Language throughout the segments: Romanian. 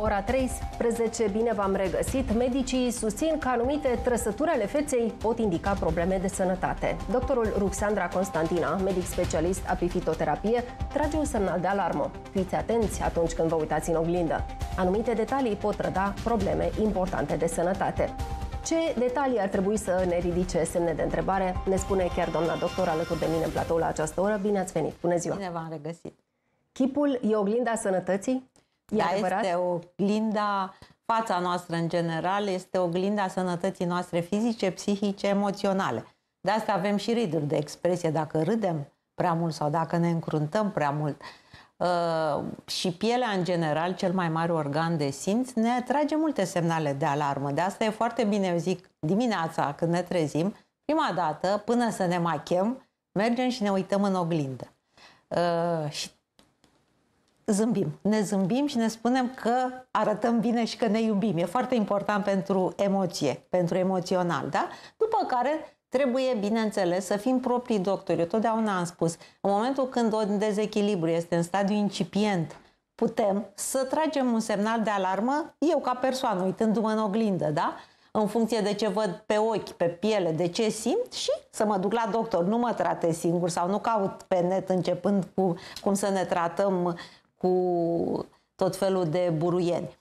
ora 13, bine v-am regăsit. Medicii susțin că anumite trăsături ale feței pot indica probleme de sănătate. Doctorul Ruxandra Constantina, medic specialist apifitoterapie, trage un semnal de alarmă. Fiți atenți atunci când vă uitați în oglindă. Anumite detalii pot răda probleme importante de sănătate. Ce detalii ar trebui să ne ridice semne de întrebare? Ne spune chiar doamna doctor alături de mine în platou la această oră. Bine ați venit! Bună ziua! Bine v-am regăsit! Chipul e oglinda sănătății? Ea este adevărat? este oglinda, fața noastră în general, este oglinda sănătății noastre fizice, psihice, emoționale. De asta avem și riduri de expresie, dacă râdem prea mult sau dacă ne încruntăm prea mult. Uh, și pielea, în general, cel mai mare organ de simț, ne atrage multe semnale de alarmă. De asta e foarte bine, eu zic, dimineața când ne trezim, prima dată, până să ne machem, mergem și ne uităm în oglindă. Uh, și zâmbim. Ne zâmbim și ne spunem că arătăm bine și că ne iubim. E foarte important pentru emoție, pentru emoțional, da? După care Trebuie, bineînțeles, să fim proprii doctori. Eu totdeauna am spus, în momentul când un dezechilibru este în stadiu incipient, putem să tragem un semnal de alarmă, eu ca persoană, uitându-mă în oglindă, da? În funcție de ce văd pe ochi, pe piele, de ce simt și să mă duc la doctor. Nu mă trate singur sau nu caut pe net începând cu cum să ne tratăm cu tot felul de buruieni.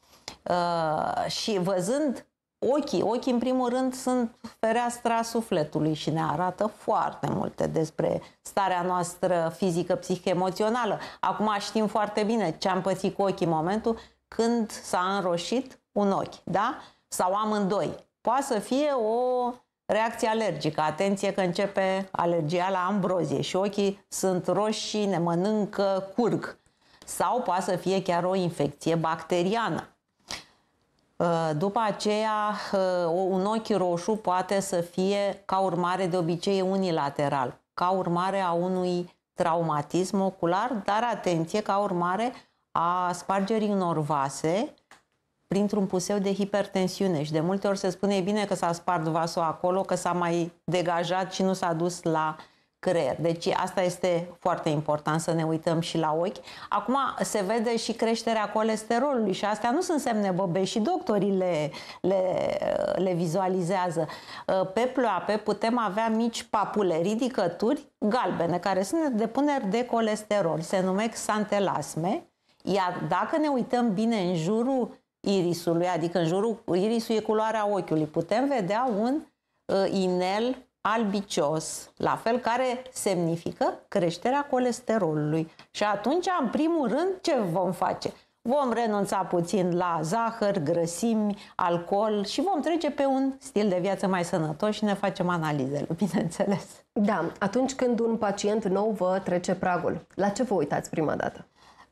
Uh, și văzând ochii, ochii în primul rând sunt fereastra sufletului și ne arată foarte multe despre starea noastră fizică, emoțională. Acum știm foarte bine ce am pățit cu ochii în momentul când s-a înroșit un ochi, da? Sau amândoi. Poate să fie o reacție alergică. Atenție că începe alergia la ambrozie și ochii sunt roșii, ne mănâncă, curg sau poate să fie chiar o infecție bacteriană. Uh, după aceea, uh, un ochi roșu poate să fie, ca urmare de obicei, unilateral, ca urmare a unui traumatism ocular, dar atenție, ca urmare a spargerii unor vase printr-un puseu de hipertensiune. Și de multe ori se spune, e bine că s-a spart vasul acolo, că s-a mai degajat și nu s-a dus la uh, creier. Deci asta este foarte important să ne uităm și la ochi. Acum se vede și creșterea colesterolului și astea nu sunt semne bobe și doctorii le, le, le vizualizează. Uh, pe ploape putem avea mici papule, ridicături galbene, care sunt depuneri de colesterol. Se numesc santelasme. Iar dacă ne uităm bine în jurul irisului, adică în jurul irisului e culoarea ochiului, putem vedea un uh, inel albicios, la fel care semnifică creșterea colesterolului. Și atunci, în primul rând, ce vom face? Vom renunța puțin la zahăr, grăsimi, alcool și vom trece pe un stil de viață mai sănătos și ne facem analizele, bineînțeles. Da, atunci când un pacient nou vă trece pragul, la ce vă uitați prima dată?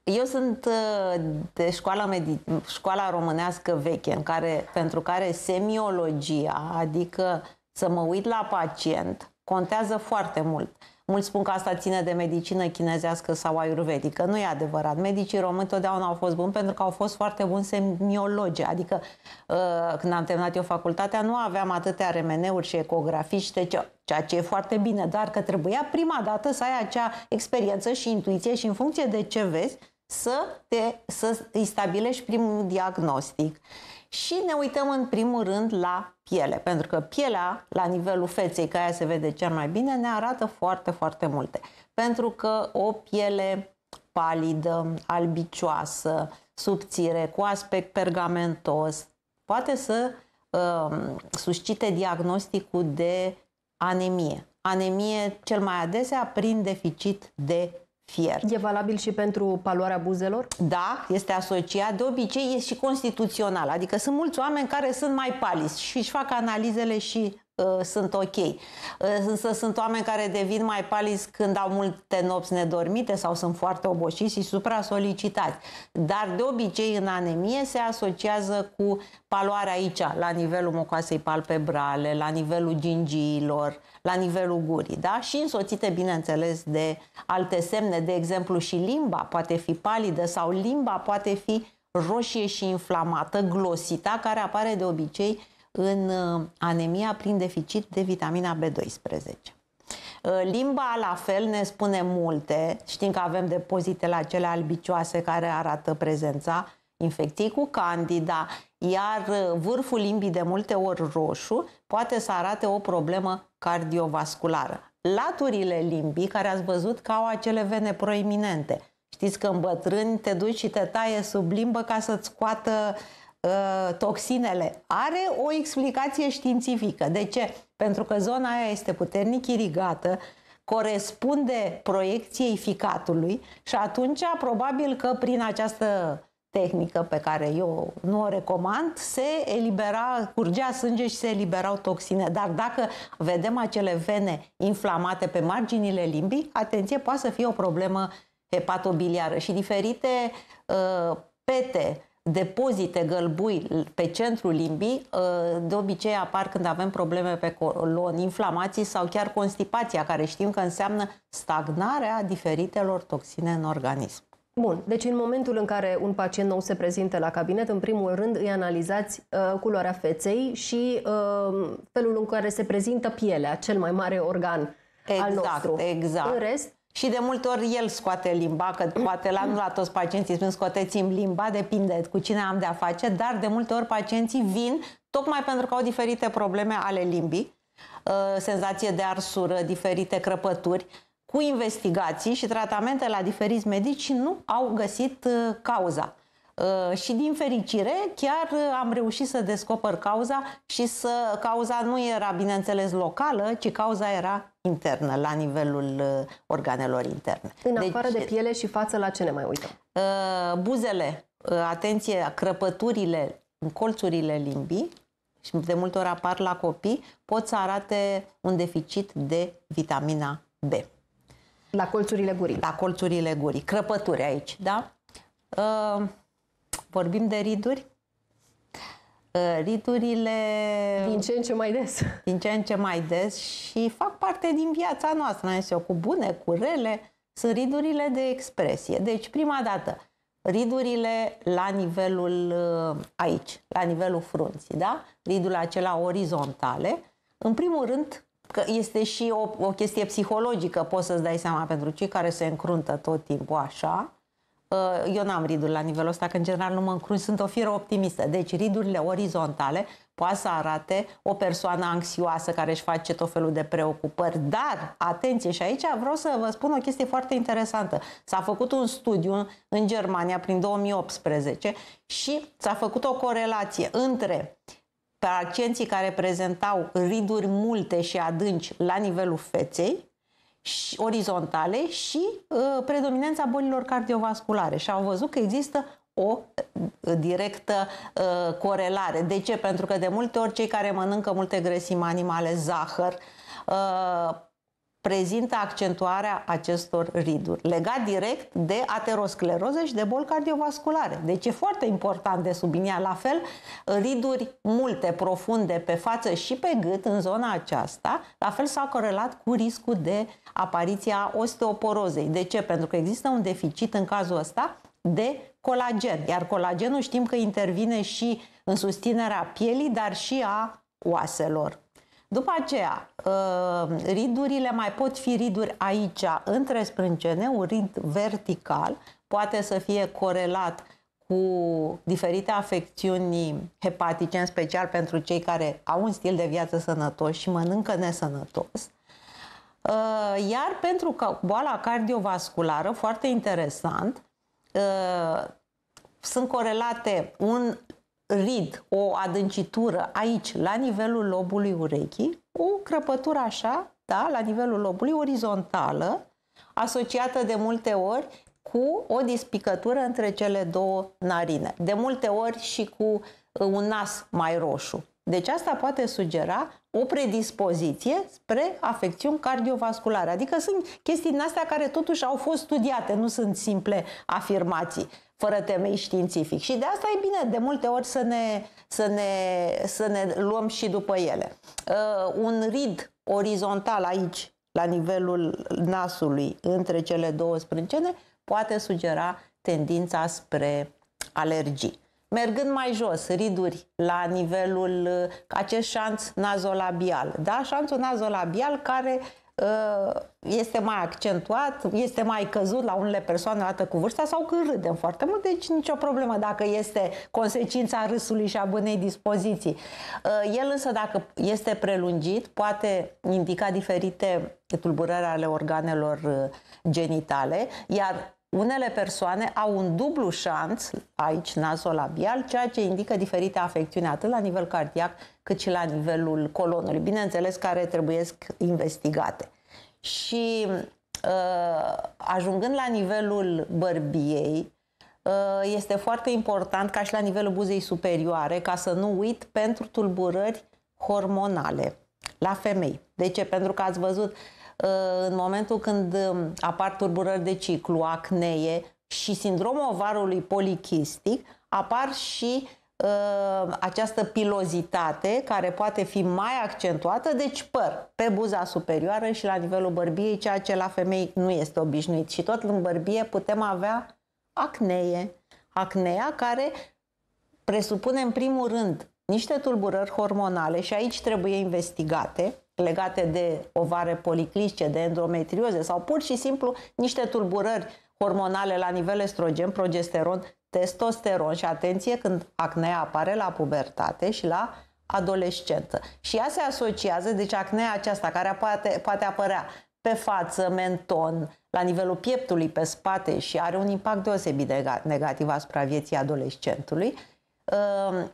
Eu sunt uh, de școala, medi- școala românească veche, în care, pentru care semiologia, adică să mă uit la pacient contează foarte mult. Mulți spun că asta ține de medicină chinezească sau ayurvedică. Nu e adevărat. Medicii români totdeauna au fost buni pentru că au fost foarte buni semiologi. Adică ă, când am terminat eu facultatea nu aveam atâtea remeneuri și ecografii și deci, ceea ce e foarte bine, dar că trebuia prima dată să ai acea experiență și intuiție și în funcție de ce vezi să, te, să îi stabilești primul diagnostic. Și ne uităm în primul rând la piele, pentru că pielea, la nivelul feței, care aia se vede cel mai bine, ne arată foarte, foarte multe. Pentru că o piele palidă, albicioasă, subțire, cu aspect pergamentos, poate să uh, suscite diagnosticul de anemie. Anemie cel mai adesea prin deficit de fier. E valabil și pentru paloarea buzelor? Da, este asociat, de obicei e și constituțional, adică sunt mulți oameni care sunt mai paliți și își fac analizele și Uh, sunt ok. Uh, însă sunt oameni care devin mai palizi când au multe nopți nedormite sau sunt foarte oboșiți și supra-solicitați. Dar de obicei în anemie se asociază cu paloarea aici, la nivelul mucoasei palpebrale, la nivelul gingiilor, la nivelul gurii, da? Și însoțite, bineînțeles, de alte semne, de exemplu și limba poate fi palidă sau limba poate fi roșie și inflamată, glosita, care apare de obicei în uh, anemia prin deficit de vitamina B12. Uh, limba, la fel, ne spune multe. Știm că avem depozitele acele albicioase care arată prezența infecției cu candida, iar uh, vârful limbii de multe ori roșu poate să arate o problemă cardiovasculară. Laturile limbii, care ați văzut că au acele vene proeminente. Știți că în bătrâni te duci și te taie sub limbă ca să-ți scoată uh, Uh, toxinele are o explicație științifică. De ce? Pentru că zona aia este puternic irigată, corespunde proiecției ficatului și atunci probabil că prin această tehnică pe care eu nu o recomand, se elibera, curgea sânge și se eliberau toxine. Dar dacă vedem acele vene inflamate pe marginile limbii, atenție, poate să fie o problemă hepatobiliară și diferite uh, pete depozite gălbui pe centrul limbii ă, de obicei apar când avem probleme pe colon, inflamații sau chiar constipația, care știm că înseamnă stagnarea diferitelor toxine în organism. Bun, deci în momentul în care un pacient nou se prezintă la cabinet, în primul rând îi analizați uh, culoarea feței și uh, felul în care se prezintă pielea, cel mai mare organ exact, al nostru. Exact. În rest, și de multe ori el scoate limba, că poate la, nu la toți pacienții spun scoateți limba, depinde cu cine am de-a face, dar de multe ori pacienții vin tocmai pentru că au diferite probleme ale limbii, uh, senzație de arsură, diferite crăpături, cu investigații și tratamente la diferiți medici nu au găsit uh, cauza. Uh, și din fericire, chiar am reușit să descoper cauza și să cauza nu era, bineînțeles, locală, ci cauza era internă, la nivelul uh, organelor interne. În deci, afară de piele și față, la ce ne mai uităm? Uh, buzele, uh, atenție, crăpăturile în colțurile limbii, și de multe ori apar la copii, pot să arate un deficit de vitamina B. La colțurile gurii. La colțurile gurii. Crăpături aici, da? Vorbim de riduri? Ă, riturile... Din ce în ce mai des. Din ce în ce mai des și fac parte din viața noastră, am eu, cu bune, cu rele, sunt ridurile de expresie. Deci, prima dată, ridurile la nivelul ă, aici, la nivelul frunții, da? Ridul acela orizontale. În primul rând, că este și o, o chestie psihologică, poți să-ți dai seama pentru cei care se încruntă tot timpul așa, Uh, eu n-am riduri la nivelul ăsta, că în general nu mă încrunci, sunt o firă optimistă. Deci ridurile orizontale poate să arate o persoană anxioasă care își face tot felul de preocupări. Dar, atenție, și aici vreau să vă spun o chestie foarte interesantă. S-a făcut un studiu în Germania prin 2018 și s-a făcut o corelație între pacienții care prezentau riduri multe și adânci la nivelul feței și, orizontale și uh, predominanța bolilor cardiovasculare și au văzut că există o uh, directă uh, corelare. De ce? Pentru că de multe ori cei care mănâncă multe grăsimi animale, zahăr, uh, prezintă accentuarea acestor riduri, legat direct de ateroscleroză și de boli cardiovasculare. Deci e foarte important de subliniat la fel riduri multe, profunde, pe față și pe gât în zona aceasta, la fel s au corelat cu riscul de apariția osteoporozei. De ce? Pentru că există un deficit în cazul ăsta de colagen, iar colagenul știm că intervine și în susținerea pielii, dar și a oaselor. După aceea, uh, ridurile mai pot fi riduri aici, între sprâncene, un rid vertical, poate să fie corelat cu diferite afecțiuni hepatice, în special pentru cei care au un stil de viață sănătos și mănâncă nesănătos. Uh, iar pentru boala cardiovasculară, foarte interesant, uh, sunt corelate un rid, o adâncitură aici, la nivelul lobului urechii, o crăpătură așa, da, la nivelul lobului, orizontală, asociată de multe ori cu o dispicătură între cele două narine, de multe ori și cu uh, un nas mai roșu. Deci asta poate sugera o predispoziție spre afecțiuni cardiovasculare. Adică sunt chestii din astea care totuși au fost studiate, nu sunt simple afirmații fără temei științific. Și de asta e bine de multe ori să ne, să ne, să ne luăm și după ele. Uh, un rid orizontal aici, la nivelul nasului, între cele două sprâncene, poate sugera tendința spre alergii. Mergând mai jos, riduri la nivelul uh, acest șanț nazolabial, da? șanțul nazolabial care uh, Uh, este mai accentuat, este mai căzut la unele persoane odată cu vârsta sau când râdem foarte mult, deci nicio problemă dacă este consecința râsului și a bunei dispoziții. Uh, el însă dacă este prelungit poate indica diferite tulburări ale organelor uh, genitale, iar unele persoane au un dublu șanț, aici nazolabial, ceea ce indică diferite afecțiuni atât la nivel cardiac cât și la nivelul colonului, bineînțeles care trebuie investigate. Și uh, ajungând la nivelul bărbiei, uh, este foarte important ca și la nivelul buzei superioare, ca să nu uit, pentru tulburări hormonale la femei. De ce? Pentru că ați văzut, uh, în momentul când um, apar tulburări de ciclu, acnee și sindromul ovarului polichistic, apar și uh, această pilozitate care poate fi mai accentuată, deci păr pe buza superioară și la nivelul bărbiei, ceea ce la femei nu este obișnuit. Și tot în bărbie putem avea acnee. Acnea care presupune în primul rând niște tulburări hormonale și aici trebuie investigate legate de ovare policlice, de endometrioze sau pur și simplu niște tulburări hormonale la nivel estrogen, progesteron, testosteron și atenție când acnea apare la pubertate și la adolescență. Și ea se asociază, deci acnea aceasta care poate, poate apărea pe față, menton, la nivelul pieptului, pe spate și are un impact deosebit de negativ asupra vieții adolescentului uh,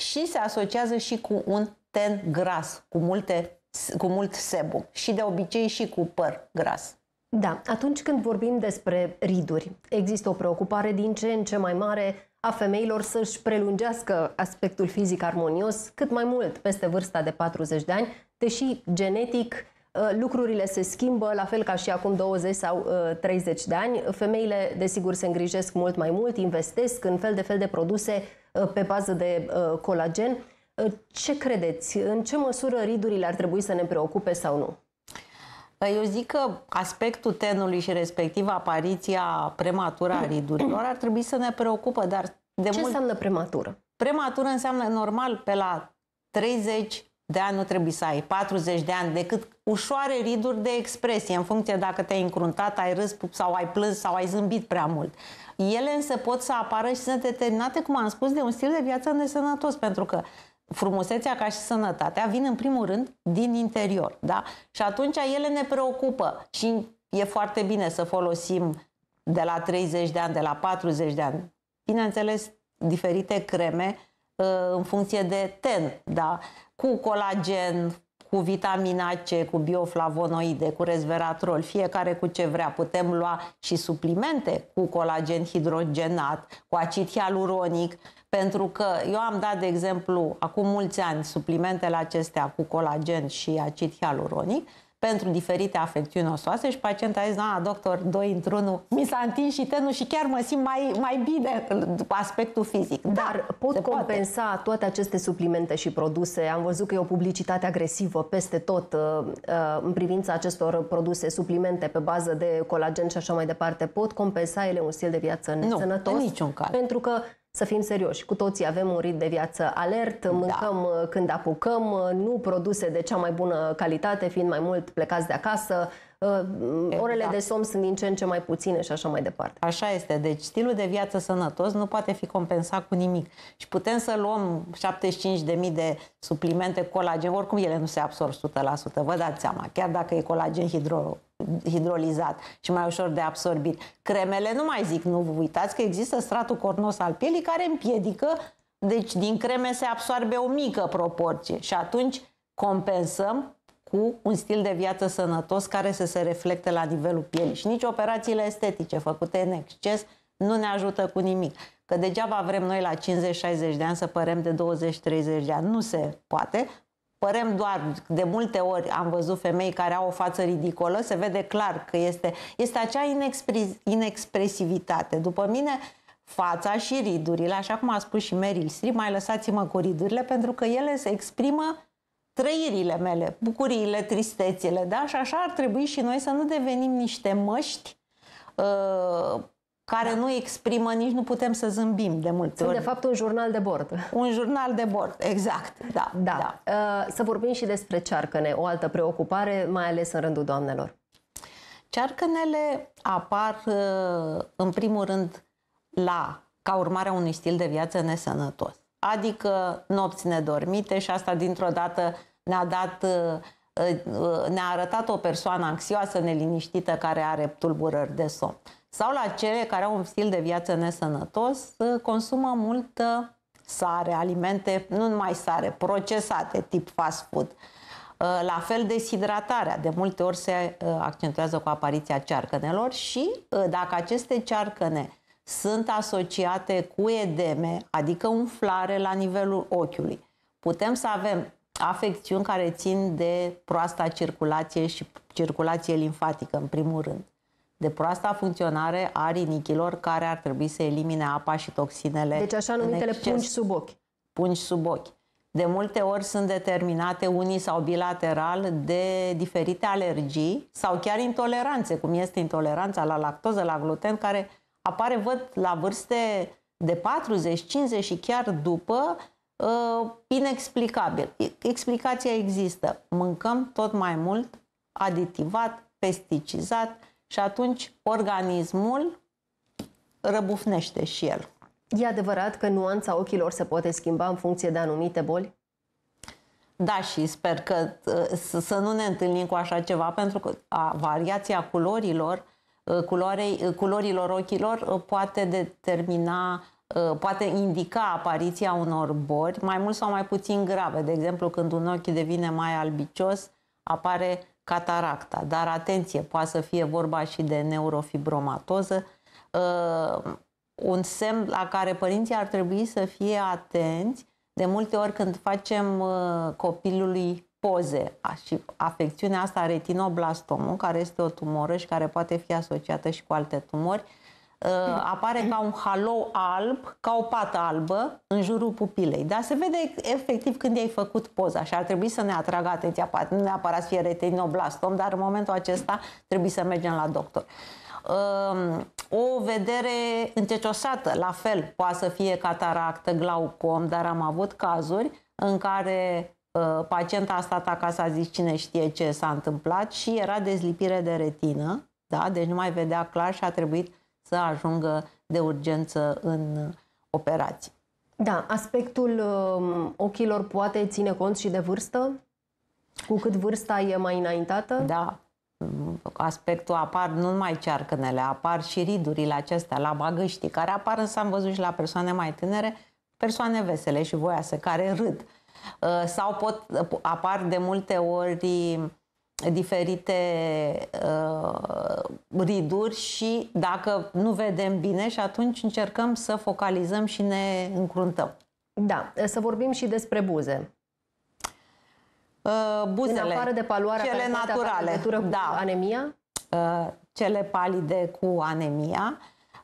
și se asociază și cu un ten gras, cu multe cu mult sebum și de obicei și cu păr gras. Da, atunci când vorbim despre riduri, există o preocupare din ce în ce mai mare a femeilor să-și prelungească aspectul fizic armonios cât mai mult peste vârsta de 40 de ani, deși genetic uh, lucrurile se schimbă, la fel ca și acum 20 sau 30 uh, de ani. Femeile, desigur, se îngrijesc mult mai mult, investesc în fel de fel de produse uh, pe bază de colagen. Ă, ce credeți? În ce măsură ridurile ar trebui să ne preocupe sau nu? Păi, eu zic că aspectul tenului și respectiv apariția prematură a ridurilor ar trebui să ne preocupă, dar de Ce mult... înseamnă prematură? Prematură înseamnă normal pe la 30 de ani nu trebuie să ai, 40 de ani, decât ușoare riduri de expresie, în funcție dacă te-ai încruntat, ai râs sau ai plâns sau ai zâmbit prea mult. Ele însă pot să apară și sunt determinate, cum am spus, de un stil de viață nesănătos, pentru că uh, frumusețea ca și sănătatea vin în primul rând din interior. Da? Și atunci ele ne preocupă și e foarte bine să folosim de la 30 de ani, de la 40 de ani, bineînțeles, diferite creme uh, în funcție de ten, da? cu colagen, cu vitamina C, cu bioflavonoide, cu resveratrol, fiecare cu ce vrea. Putem lua și suplimente cu colagen hidrogenat, cu acid hialuronic pentru că eu am dat, de exemplu, acum mulți ani, suplimentele acestea cu colagen și acid hialuronic pentru diferite afecțiuni osoase și pacienta a zis, da, doctor, doi într-unul, mi s-a întins și tenul și chiar mă simt mai, mai bine după aspectul fizic. Dar da, pot compensa poate. toate aceste suplimente și produse? Am văzut că e o publicitate agresivă peste tot uh, uh, în privința acestor produse, suplimente pe bază de colagen și așa mai departe. Pot compensa ele un stil de viață nesănătos. nu, în niciun caz. Pentru că să fim serioși, cu toții avem un ritm de viață alert, da. mâncăm da. când apucăm, uh, nu produse de cea mai bună calitate, fiind mai mult plecați de acasă, uh, Exact. Orele de somn sunt din ce în ce mai puține și așa mai departe. Așa este. Deci stilul de viață sănătos nu poate fi compensat cu nimic. Și putem să luăm 75.000 de suplimente colagen, oricum ele nu se absorb 100%, vă dați seama, chiar dacă e colagen hidro hidrolizat și mai ușor de absorbit. Cremele, nu mai zic, nu vă uitați că există stratul cornos al pielii care împiedică, deci din creme se absorbe o mică proporție și atunci compensăm cu un stil de viață sănătos care să se reflecte la nivelul pielii. Și nici operațiile estetice făcute în exces nu ne ajută cu nimic. Că degeaba vrem noi la 50-60 de ani să părem de 20-30 de ani. Nu se poate părem doar, de multe ori am văzut femei care au o față ridicolă, se vede clar că este, este acea inexpre, inexpresivitate. După mine, fața și ridurile, așa cum a spus și Meryl Streep, mai lăsați-mă cu ridurile, pentru că ele se exprimă trăirile mele, bucuriile, tristețile, da? Și așa ar trebui și noi să nu devenim niște măști uh, care da. nu exprimă, nici nu putem să zâmbim de multe Sunt, ori. de fapt, un jurnal de bord. Un jurnal de bord, exact, da. da. da. Uh, să vorbim și despre cearcăne, o altă preocupare, mai ales în rândul doamnelor. Cearcănele apar, uh, în primul rând, la ca urmare a unui stil de viață nesănătos. Adică nopți nedormite și asta dintr-o dată ne-a dat uh, ne-a arătat o persoană anxioasă, neliniștită, care are tulburări de somn sau la cele care au un stil de viață nesănătos, consumă multă sare, alimente, nu numai sare, procesate, tip fast food. Uh, la fel, deshidratarea. De multe ori se uh, accentuează cu apariția cearcănelor și uh, dacă aceste cearcăne sunt asociate cu edeme, adică umflare la nivelul ochiului, putem să avem afecțiuni care țin de proasta circulație și circulație limfatică, în primul rând de proasta funcționare a rinichilor care ar trebui să elimine apa și toxinele. Deci așa numitele pungi sub ochi. Pungi sub ochi. De multe ori sunt determinate unii sau bilateral de diferite alergii sau chiar intoleranțe, cum este intoleranța la lactoză, la gluten, care apare, văd, la vârste de 40, 50 și chiar după, uh, inexplicabil. Explicația există. Mâncăm tot mai mult aditivat, pesticizat, și atunci organismul răbufnește și el. E adevărat că nuanța ochilor se poate schimba în funcție de anumite boli? Da, și sper că uh, să nu ne întâlnim cu așa ceva, pentru că a, variația culorilor, uh, culorei, uh, culorilor ochilor poate determina, poate indica apariția unor bori, mai mult sau mai puțin grave. De exemplu, când un ochi devine mai albicios, apare cataracta. Dar atenție, poate să fie vorba și de neurofibromatoză, uh, un semn la care părinții ar trebui să fie atenți de multe ori când facem uh, copilului poze și afecțiunea asta retinoblastomul, care este o tumoră și care poate fi asociată și cu alte tumori, Uh, apare ca un halou alb, ca o pată albă în jurul pupilei. Dar se vede efectiv când ai făcut poza și ar trebui să ne atragă atenția, nu neapărat să fie retinoblastom, dar în momentul acesta trebuie să mergem la doctor. Um, o vedere înceciosată, la fel, poate să fie cataractă, glaucom, dar am avut cazuri în care uh, pacienta a stat acasă, a zis cine știe ce s-a întâmplat și era dezlipire de retină, da? deci nu mai vedea clar și a trebuit să ajungă de urgență în operații. Da, aspectul um, ochilor poate ține cont și de vârstă? Cu cât vârsta e mai înaintată? Da, um, aspectul apar nu numai cearcănele, apar și ridurile acestea la bagăștii, care apar însă am văzut și la persoane mai tânere, persoane vesele și voiase, care râd. Uh, sau pot apar de multe ori diferite uh, riduri și dacă nu vedem bine și atunci încercăm să focalizăm și ne încruntăm. Da, să vorbim și despre buze. Uh, buzele, în afară de paloarea cele care naturale, cu da. anemia? Uh, cele palide cu anemia,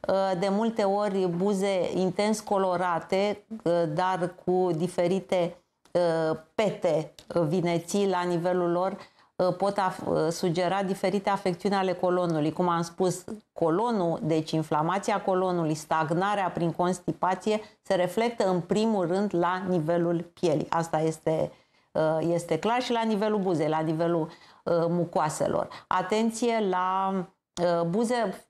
uh, de multe ori buze intens colorate, uh, dar cu diferite uh, pete vineții la nivelul lor, Uh, pot uh, sugera diferite afecțiuni ale colonului. Cum am spus, colonul, deci inflamația colonului, stagnarea prin constipație, se reflectă în primul rând la nivelul pielii. Asta este, uh, este clar și la nivelul buzei, la nivelul mucoaselor. Atenție la buze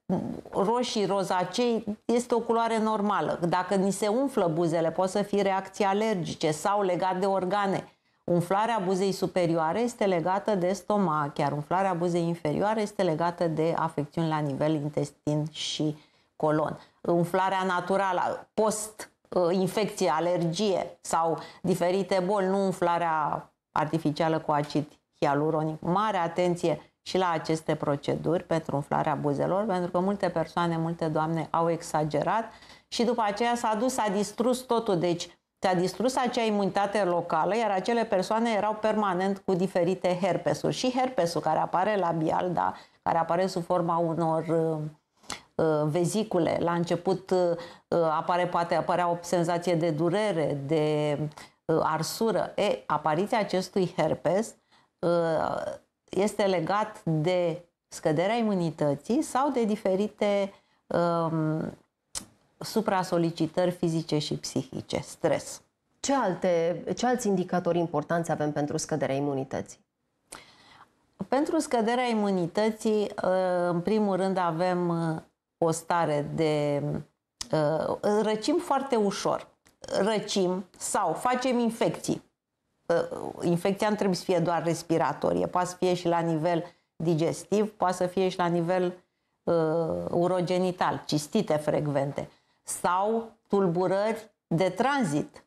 roșii, rozacei, este o culoare normală. Dacă ni se umflă buzele, pot să fie reacții alergice sau legate de organe Umflarea buzei superioare este legată de stomac, iar umflarea buzei inferioare este legată de afecțiuni la nivel intestin și colon. Umflarea naturală, post uh, infecție, alergie sau diferite boli, nu umflarea artificială cu acid hialuronic. Mare atenție și la aceste proceduri pentru umflarea buzelor, pentru că multe persoane, multe doamne au exagerat și după aceea s-a dus, s-a distrus totul. Deci Ți-a distrus acea imunitate locală, iar acele persoane erau permanent cu diferite herpesuri. Și herpesul care apare labial, da, care apare sub forma unor uh, uh, vezicule. La început uh, apare, poate apărea o senzație de durere, de arsură. E, apariția acestui herpes este legat de scăderea imunității sau de diferite um, supra-solicitări fizice și psihice, stres. Ce, alte, ce alți indicatori importanți avem pentru scăderea imunității? Pentru scăderea imunității, ă, în primul rând, avem ă, o stare de. Ă, răcim foarte ușor. Răcim sau facem infecții. Infecția nu trebuie să fie doar respiratorie, poate să fie și la nivel digestiv, poate să fie și la nivel urogenital, cistite frecvente sau tulburări de tranzit.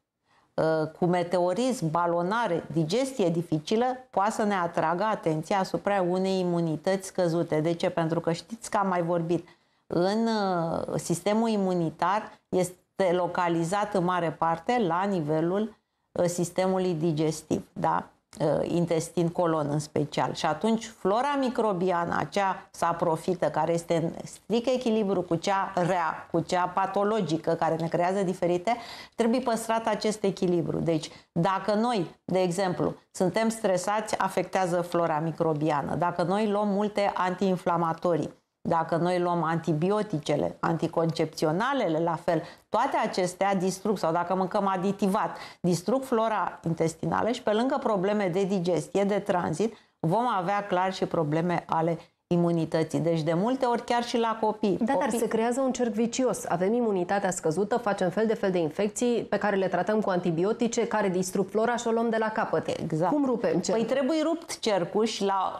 Uh, cu meteorism, balonare, digestie dificilă, poate să ne atragă atenția asupra unei imunități scăzute. De ce? Pentru că știți că am mai vorbit. În uh, sistemul imunitar este localizat în mare parte la nivelul uh, sistemului digestiv. Da? Uh, intestin colon în special. Și atunci flora microbiană, acea saprofită care este în strict echilibru cu cea rea, cu cea patologică care ne creează diferite, trebuie păstrat acest echilibru. Deci dacă noi, de exemplu, suntem stresați, afectează flora microbiană. Dacă noi luăm multe antiinflamatorii, dacă noi luăm antibioticele, anticoncepționalele, la fel, toate acestea distrug, sau dacă mâncăm aditivat, distrug flora intestinală și pe lângă probleme de digestie, de tranzit, vom avea clar și probleme ale imunității. Deci de multe ori chiar și la copii. Da, copii... dar se creează un cerc vicios. Avem imunitatea scăzută, facem fel de fel de infecții pe care le tratăm cu antibiotice, care distrug flora și o luăm de la capăt. Exact. Cum rupem păi cercul? Păi trebuie rupt cercul și la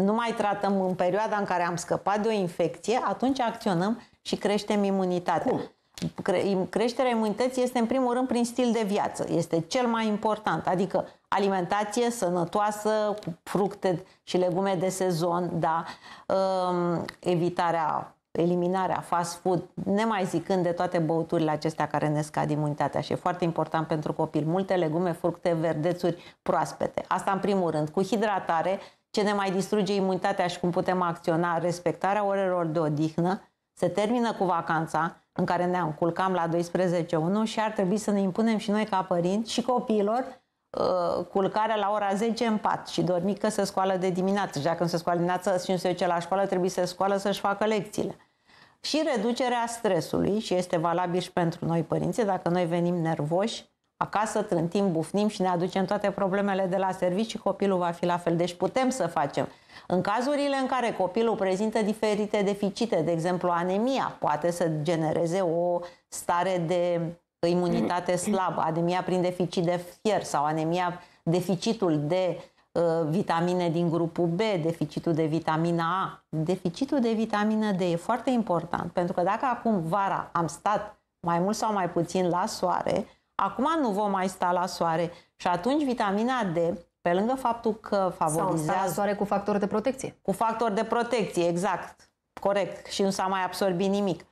nu mai tratăm în perioada în care am scăpat de o infecție, atunci acționăm și creștem imunitatea. Cum? creșterea imunității este în primul rând prin stil de viață. Este cel mai important. Adică alimentație sănătoasă, cu fructe și legume de sezon, da, um, evitarea eliminarea fast food, ne mai zicând de toate băuturile acestea care ne scad imunitatea și e foarte important pentru copil. Multe legume, fructe, verdețuri proaspete. Asta în primul rând. Cu hidratare, ce ne mai distruge imunitatea și cum putem acționa, respectarea orelor de odihnă, se termină cu vacanța în care ne culcam la 12.1 și ar trebui să ne impunem și noi ca părinți și copiilor uh, culcarea la ora 10 în pat și dormi că se scoală de dimineață. Și dacă nu se scoală dimineață, și nu se duce la școală, trebuie să scoală să-și facă lecțiile. Și reducerea stresului, și este valabil și pentru noi părinții, dacă noi venim nervoși, acasă, trântim, bufnim și ne aducem toate problemele de la servici și copilul va fi la fel. Deci putem să facem. În cazurile în care copilul prezintă diferite deficite, de exemplu anemia, poate să genereze o stare de imunitate slabă, anemia prin deficit de fier sau anemia deficitul de uh, vitamine din grupul B, deficitul de vitamina A. Deficitul de vitamina D e foarte important, pentru că dacă acum vara am stat mai mult sau mai puțin la soare, Acum nu vom mai sta la soare și atunci vitamina D, pe lângă faptul că favorizează... Sau la soare cu factor de protecție. Cu factor de protecție, exact. Corect. Și nu s-a mai absorbit nimic.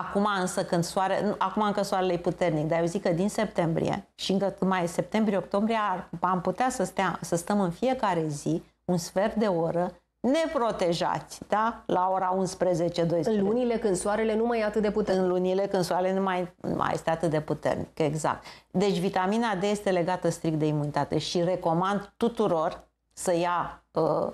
Acum însă când soare, acum încă soarele e puternic, dar eu zic că din septembrie și încă când mai e septembrie, octombrie, ar, am putea să, stea, să stăm în fiecare zi un sfert de oră neprotejați, da? La ora 11-12. În lunile când soarele nu mai e atât de puternic. În lunile când soarele nu mai, nu mai este atât de puternic, exact. Deci vitamina D este legată strict de imunitate și recomand tuturor să ia uh,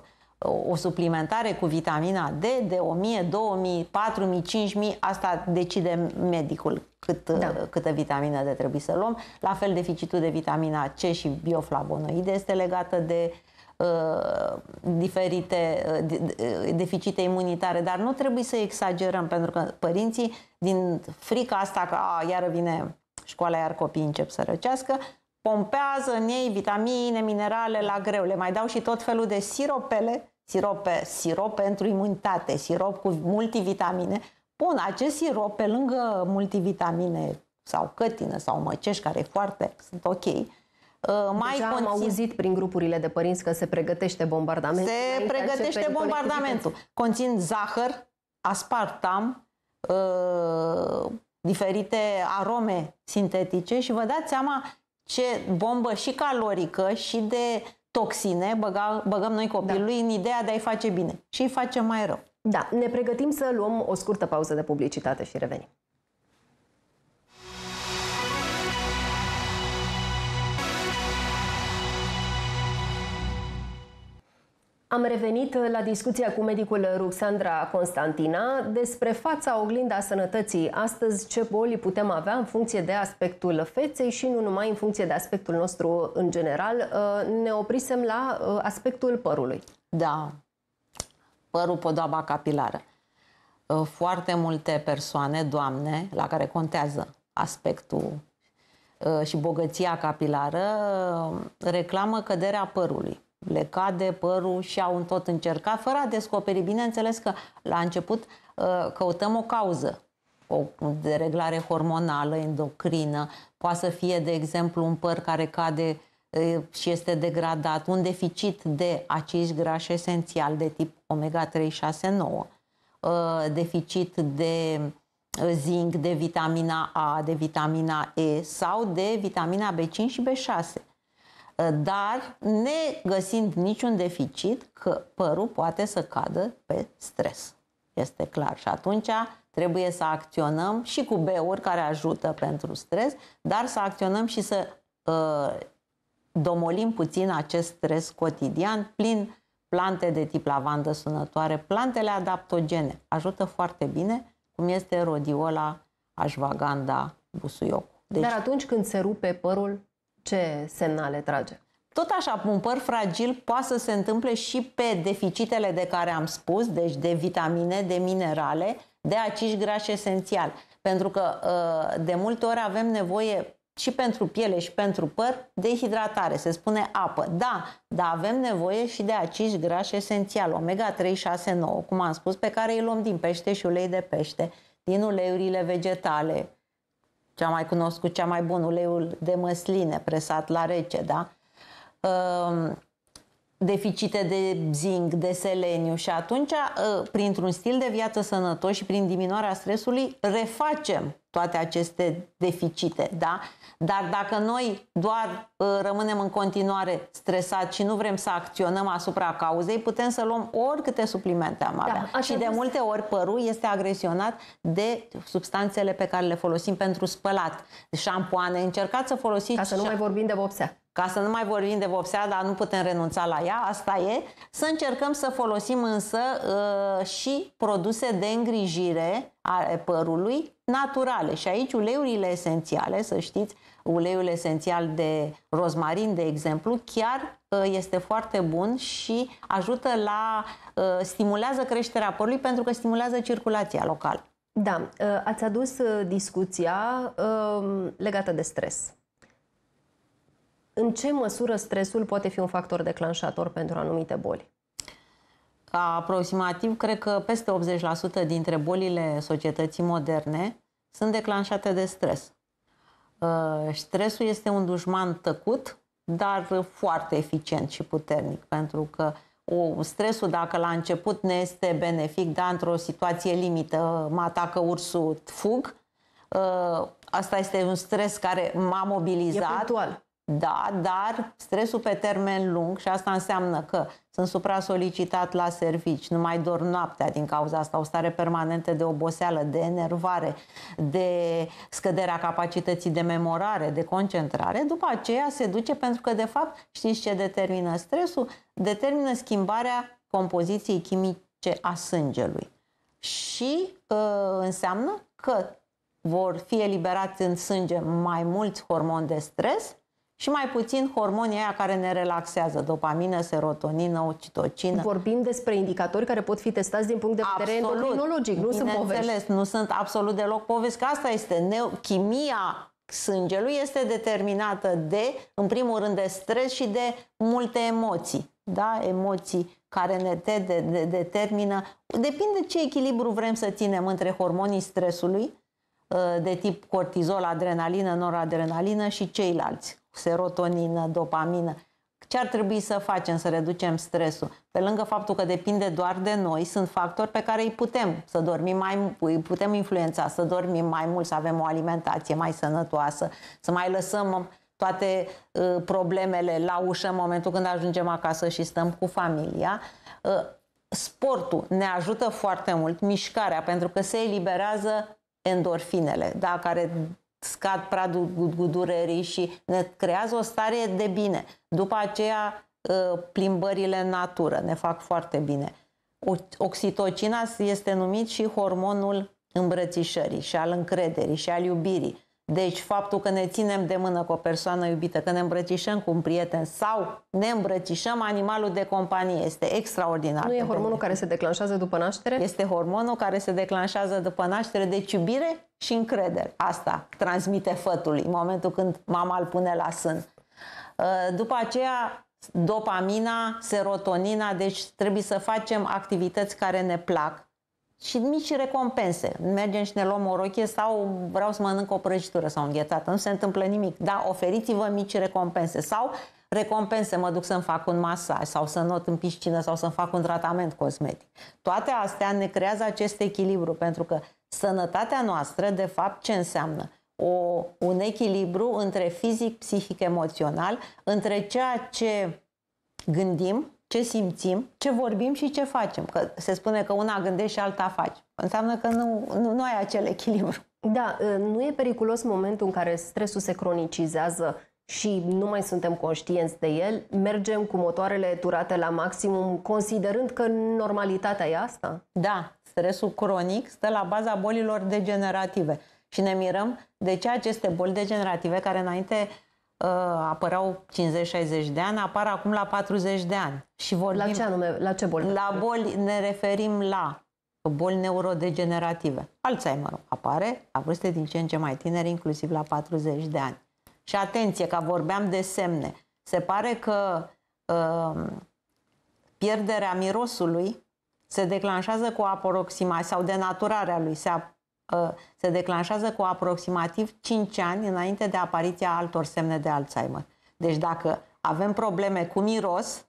o suplimentare cu vitamina D de 1000, 2000, 4000, 5000, asta decide medicul cât, uh, da. câtă vitamina D trebuie să luăm. La fel deficitul de vitamina C și bioflavonoide este legată de uh, Uh, diferite uh, uh, deficite imunitare, dar nu trebuie să exagerăm, pentru că părinții, din frica asta că a, iară vine școala, iar copiii încep să răcească, pompează în ei vitamine, minerale la greu. Le mai dau și tot felul de siropele, sirope, sirop pentru imunitate, sirop cu multivitamine. Bun, acest sirop, pe lângă multivitamine sau cătină sau măceș, care e foarte, sunt ok, Uh, mai Deja conțin... am auzit prin grupurile de părinți că se pregătește bombardamentul. Se pregătește bombardamentul. Conțin zahăr, aspartam, uh, diferite arome sintetice și vă dați seama ce bombă și calorică și de toxine băga, băgăm noi copilului da. în ideea de a-i face bine și îi face mai rău. Da, ne pregătim să luăm o scurtă pauză de publicitate și revenim. Am revenit la discuția cu medicul Ruxandra Constantina despre fața oglinda sănătății. Astăzi, ce boli putem avea în funcție de aspectul feței și nu numai în funcție de aspectul nostru în general. Uh, ne oprisem la uh, aspectul părului. Da, părul, podoaba capilară. Uh, foarte multe persoane, doamne, la care contează aspectul și bogăția capilară, reclamă căderea părului le cade părul și au tot încercat, fără a descoperi. Bineînțeles că la început uh, căutăm o cauză, o dereglare hormonală, endocrină, poate să fie, de exemplu, un păr care cade uh, și este degradat, un deficit de acești grași esențial de tip omega-369, uh, deficit de zinc, de vitamina A, de vitamina E sau de vitamina B5 și B6 dar ne găsind niciun deficit, că părul poate să cadă pe stres. Este clar. Și atunci trebuie să acționăm și cu B-uri care ajută pentru stres, dar să acționăm și să uh, domolim puțin acest stres cotidian plin plante de tip lavandă sunătoare, plantele adaptogene. Ajută foarte bine, cum este rodiola, ashwagandha, busuioc. Deci, Dar atunci când se rupe părul, ce semnale trage? Tot așa, un păr fragil poate să se întâmple și pe deficitele de care am spus, deci de vitamine, de minerale, de acești grași esențial. Pentru că ă, de multe ori avem nevoie și pentru piele și pentru păr de hidratare, se spune apă. Da, dar avem nevoie și de acești grași esențial, omega 3, 6, 9, cum am spus, pe care îi luăm din pește și ulei de pește, din uleiurile vegetale, cea mai cunoscut, cea mai bun, uleiul de măsline presat la rece, da? Ehm, deficite de zinc, de seleniu și atunci, ă, printr-un stil de viață sănătos și prin diminuarea stresului, refacem toate aceste deficite, da? Dar dacă noi doar uh, rămânem în continuare stresați și nu vrem să acționăm asupra cauzei, putem să luăm oricâte suplimente am da, avea. Da, și de multe ori părul este agresionat de substanțele pe care le folosim pentru spălat. Șampoane, încercați să folosiți... Ca să nu mai vorbim de vopsea ca să nu mai vorbim de vopsea, dar nu putem renunța la ea, asta e, să încercăm să folosim însă uh, și produse de îngrijire ale părului naturale. Și aici uleiurile esențiale, să știți, uleiul esențial de rozmarin, de exemplu, chiar uh, este foarte bun și ajută la, uh, stimulează creșterea părului pentru că stimulează circulația locală. Da, uh, ați adus discuția um, legată de stres. În ce măsură stresul poate fi un factor declanșator pentru anumite boli? aproximativ, cred că peste 80% dintre bolile societății moderne sunt declanșate de stres. Uh, stresul este un dușman tăcut, dar foarte eficient și puternic, pentru că o, stresul, dacă la început ne este benefic, dar într-o situație limită, mă atacă ursul, fug, uh, asta este un stres care m-a mobilizat. E punctual. Da, dar stresul pe termen lung și asta înseamnă că sunt supra-solicitat la servici, nu mai dorm noaptea din cauza asta, o stare permanentă de oboseală, de enervare, de scăderea capacității de memorare, de concentrare, după aceea se duce pentru că, de fapt, știți ce determină stresul? Determină schimbarea compoziției chimice a sângelui. Și uh, înseamnă că vor fi eliberați în sânge mai mulți hormoni de stres, și mai puțin hormonii aia care ne relaxează, dopamină, serotonină, ocitocină. Vorbim despre indicatori care pot fi testați din punct de vedere absolut. endocrinologic, nu sunt povești. nu sunt absolut deloc povești, că asta este chimia sângelui este determinată de, în primul rând, de stres și de multe emoții. Da? Emoții care ne te, de, de, determină. Depinde ce echilibru vrem să ținem între hormonii stresului, uh, de tip cortizol, adrenalină, noradrenalină și ceilalți serotonină, dopamină. Ce ar trebui să facem să reducem stresul? Pe lângă faptul că depinde doar de noi, sunt factori pe care îi putem să dormim mai îi putem influența, să dormim mai mult, să avem o alimentație mai sănătoasă, să mai lăsăm toate uh, problemele la ușă în momentul când ajungem acasă și stăm cu familia. Uh, sportul ne ajută foarte mult, mișcarea, pentru că se eliberează endorfinele, da, care scad pradul durerii și ne creează o stare de bine. După aceea, ă, plimbările în natură ne fac foarte bine. Oxitocina este numit și hormonul îmbrățișării și al încrederii și al iubirii. Deci faptul că ne ținem de mână cu o persoană iubită, că ne îmbrățișăm cu un prieten sau ne îmbrățișăm animalul de companie este extraordinar. Nu e hormonul care se declanșează după naștere? Este hormonul care se declanșează după naștere, deci iubire și încredere. Asta transmite fătul în momentul când mama îl pune la sân. Uh, după aceea, dopamina, serotonina, deci trebuie să facem activități care ne plac și mici recompense. Mergem și ne luăm o rochie sau vreau să mănânc o prăjitură sau înghețată. Nu se întâmplă nimic. Da, oferiți-vă mici recompense sau recompense, mă duc să-mi fac un masaj sau să not în piscină sau să-mi fac un tratament cosmetic. Toate astea ne creează acest echilibru pentru că sănătatea noastră, de fapt, ce înseamnă? O, un echilibru între fizic, psihic, emoțional, între ceea ce gândim, ce simțim, ce vorbim și ce facem. Că se spune că una gândește și alta faci. Înseamnă că nu, nu, nu ai acel echilibru. Da, ă, nu e periculos momentul în care stresul se cronicizează și nu mai suntem conștienți de el, mergem cu motoarele turate la maximum, considerând că normalitatea e asta? Da, stresul cronic stă la baza bolilor degenerative și ne mirăm de ce aceste boli degenerative, care înainte Uh, apăreau 50-60 de ani, apar acum la 40 de ani. Și vorbim, la ce anume? La ce boli? La boli ne referim la boli neurodegenerative. Alzheimer apare la vârste din ce în ce mai tineri, inclusiv la 40 de ani. Și atenție, că vorbeam de semne. Se pare că uh, pierderea mirosului se declanșează cu aporoximarea sau denaturarea lui, se se declanșează cu aproximativ 5 ani înainte de apariția altor semne de Alzheimer. Deci dacă avem probleme cu miros,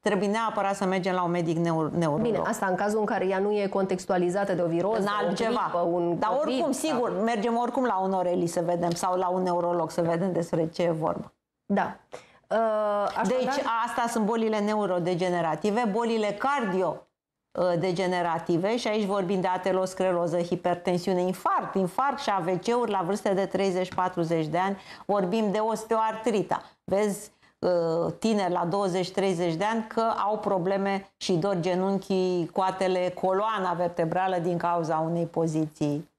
trebuie neapărat să mergem la un medic neuro neurolog. Bine, asta în cazul în care ea nu e contextualizată de o viroză, în altceva. O gripă, un Dar COVID, oricum, sau... Da. sigur, mergem oricum la un oreli să vedem sau la un neurolog să vedem despre ce e vorba. Da. Uh, Deci, asta sunt bolile neurodegenerative, bolile cardio Uh, degenerative și aici vorbim de ateloscleroză, hipertensiune, infarct, infarct și AVC-uri la vârste de 30-40 de ani, vorbim de osteoartrita. Vezi uh, tineri la 20-30 de ani că au probleme și dor genunchii, coatele, coloana vertebrală din cauza unei poziții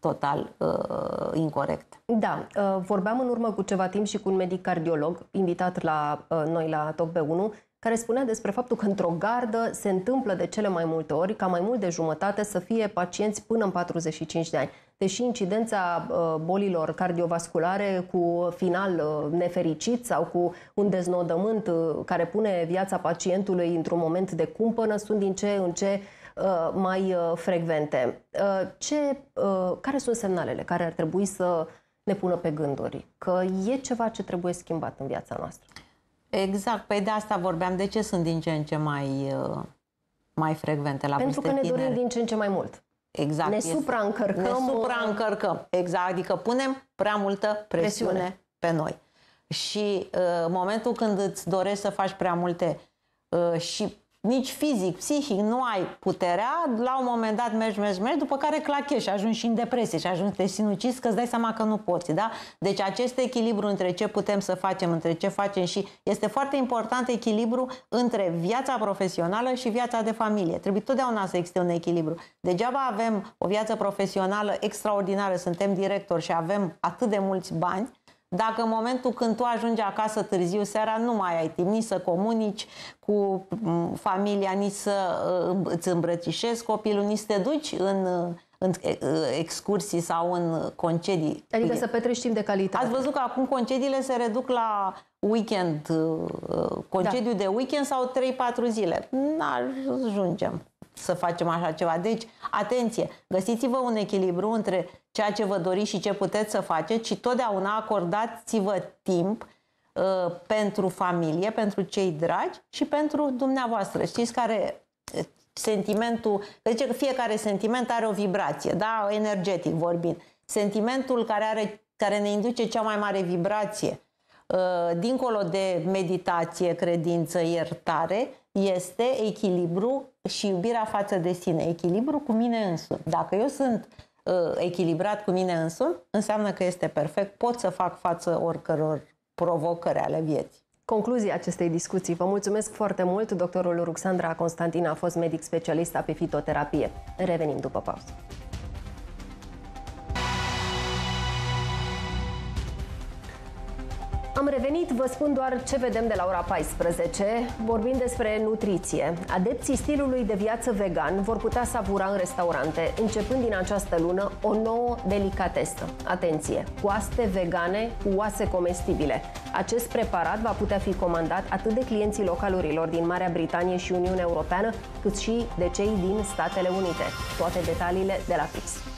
total uh, incorrect. Da, uh, vorbeam în urmă cu ceva timp și cu un medic cardiolog invitat la uh, noi la Top B1 care spunea despre faptul că într-o gardă se întâmplă de cele mai multe ori ca mai mult de jumătate să fie pacienți până în 45 de ani. Deși incidența uh, bolilor cardiovasculare cu final uh, nefericit sau cu un deznodământ uh, care pune viața pacientului într-un moment de cumpănă sunt din ce în ce mai frecvente. Ce, care sunt semnalele care ar trebui să ne pună pe gânduri că e ceva ce trebuie schimbat în viața noastră? Exact, păi de asta vorbeam. De ce sunt din ce în ce mai, uh, mai frecvente la Pentru că ne tineri? dorim din ce în ce mai mult. Exact. Ne supraîncărcăm. Ne uh, supraîncărcăm, exact. Adică punem prea multă presiune, presiune. pe noi. Și uh, în uh, momentul când îți dorești să faci prea multe uh, și nici fizic, psihic, nu ai puterea, la un moment dat mergi, mergi, mergi, după care clachești și ajungi și în depresie și ajungi te sinucis, că îți dai seama că nu poți, da? Deci acest echilibru între ce putem să facem, între ce facem și este foarte important echilibru între viața profesională și viața de familie. Trebuie totdeauna să existe un echilibru. Degeaba avem o viață profesională extraordinară, suntem director și avem atât de mulți bani, dacă în momentul când tu ajungi acasă târziu seara, nu mai ai timp nici să comunici cu mm, familia, nici să uh, îți îmbrățișezi copilul, nici să te duci în, uh, în uh, excursii sau în concedii. Adică să petreci timp de calitate. Ați văzut că acum concediile se reduc la weekend, concediu da. de weekend sau 3-4 zile. N-ajungem să facem așa ceva. Deci, atenție, găsiți-vă un echilibru între ceea ce vă doriți și ce puteți să faceți și totdeauna acordați-vă timp uh, pentru familie, pentru cei dragi și pentru dumneavoastră. Știți care uh, sentimentul, zice deci că fiecare sentiment are o vibrație, da, energetic vorbind. Sentimentul care, are, care ne induce cea mai mare vibrație Uh, dincolo de meditație, credință, iertare, este echilibru și iubirea față de sine, echilibru cu mine însumi. Dacă eu sunt uh, echilibrat cu mine însumi, înseamnă că este perfect, pot să fac față oricăror provocări ale vieții. Concluzia acestei discuții. Vă mulțumesc foarte mult. Doctorul Ruxandra Constantin a fost medic specialist pe fitoterapie. Revenim după pauză. Am revenit, vă spun doar ce vedem de la ora 14. Vorbim despre nutriție. Adepții stilului de viață vegan vor putea savura în restaurante, începând din această lună, o nouă delicatesă. Atenție! Coaste vegane cu oase comestibile. Acest preparat va putea fi comandat atât de clienții localurilor din Marea Britanie și Uniunea Europeană, cât și de cei din Statele Unite. Toate detaliile de la Fix.